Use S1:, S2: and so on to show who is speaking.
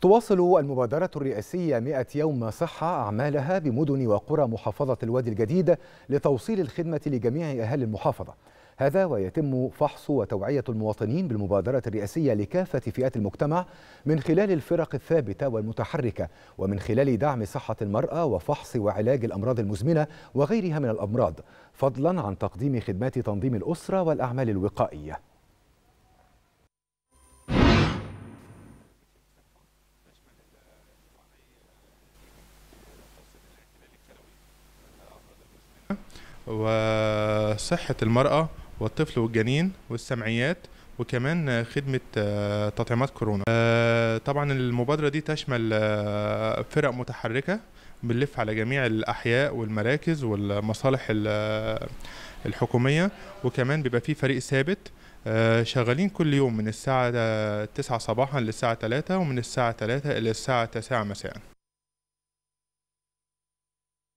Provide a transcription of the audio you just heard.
S1: تواصل المبادرة الرئاسية 100 يوم صحة أعمالها بمدن وقرى محافظة الوادي الجديد لتوصيل الخدمة لجميع أهالي المحافظة هذا ويتم فحص وتوعية المواطنين بالمبادرة الرئاسية لكافة فئات المجتمع من خلال الفرق الثابتة والمتحركة ومن خلال دعم صحة المرأة وفحص وعلاج الأمراض المزمنة وغيرها من الأمراض فضلا عن تقديم خدمات تنظيم الأسرة والأعمال الوقائية
S2: وصحة المرأة والطفل والجنين والسمعيات وكمان خدمة آه، تطعيمات كورونا آه، طبعا المبادرة دي تشمل آه، فرق متحركة بنلف على جميع الأحياء والمراكز والمصالح الحكومية وكمان بيبقى فيه فريق ثابت شغالين كل يوم من الساعة 9 صباحا للساعة 3 ومن الساعة 3 إلى الساعة 9 مساء